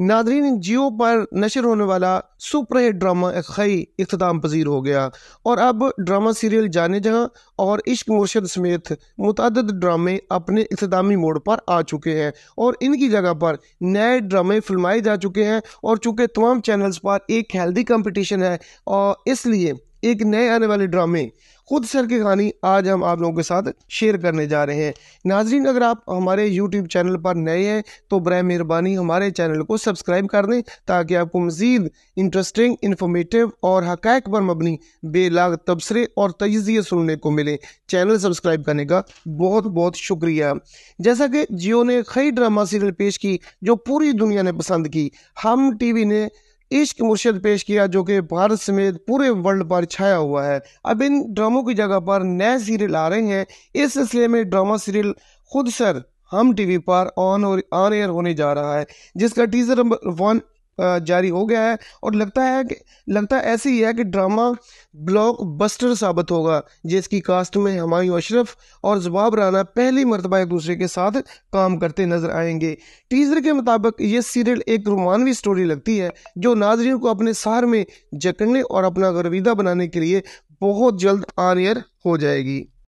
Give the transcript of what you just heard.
Nadreen जियो पर नशर होने वाला सुपर हिट ड्रामा खई अख्ताम पजीर हो गया और अब ड्रामा सीरियल जाने जहाँ और इश्क मुर्शद समेत मुतद ड्रामे अपने इख्तामी मोड़ पर आ चुके हैं और इनकी जगह पर नए ड्रामे फिल्माए जा चुके हैं और चूँकि तमाम चैनल्स पर एक हेल्दी कंपटीशन है और इसलिए एक नए आने वाले ड्रामे खुद सर की कहानी आज हम आप लोगों के साथ शेयर करने जा रहे हैं नाजरीन अगर आप हमारे यूट्यूब चैनल पर नए हैं तो बर मेहरबानी हमारे चैनल को सब्सक्राइब कर दें ताकि आपको मज़ीद इंटरेस्टिंग इन्फॉर्मेटिव और हकैक पर मबनी बेलाग तबसरे और तजिए सुनने को मिले चैनल सब्सक्राइब करने का बहुत बहुत शुक्रिया जैसा कि जियो ने कई ड्रामा सीरियल पेश की जो पूरी दुनिया ने पसंद की हम टी ने इश्क मुर्शद पेश किया जो कि भारत समेत पूरे वर्ल्ड पर छाया हुआ है अब इन ड्रामों की जगह पर नए सीरियल आ रहे हैं इस सिलसिले में drama serial Khudsar Hum TV पर ऑन और ऑन एयर होने जा रहा है जिसका टीजर नंबर वन जारी हो गया है और लगता है कि लगता ऐसे ही है कि ड्रामा ब्लॉक बस्टर साबित होगा जिसकी कास्ट में हमायूं अशरफ और जवाब राना पहली मरतबा एक दूसरे के साथ काम करते नजर आएंगे टीजर के मुताबिक ये सीरियल एक रोमानवी स्टोरी लगती है जो नाजरियों को अपने सार में जकड़ने और अपना गर्विदा बनाने के लिए बहुत जल्द आरियर हो जाएगी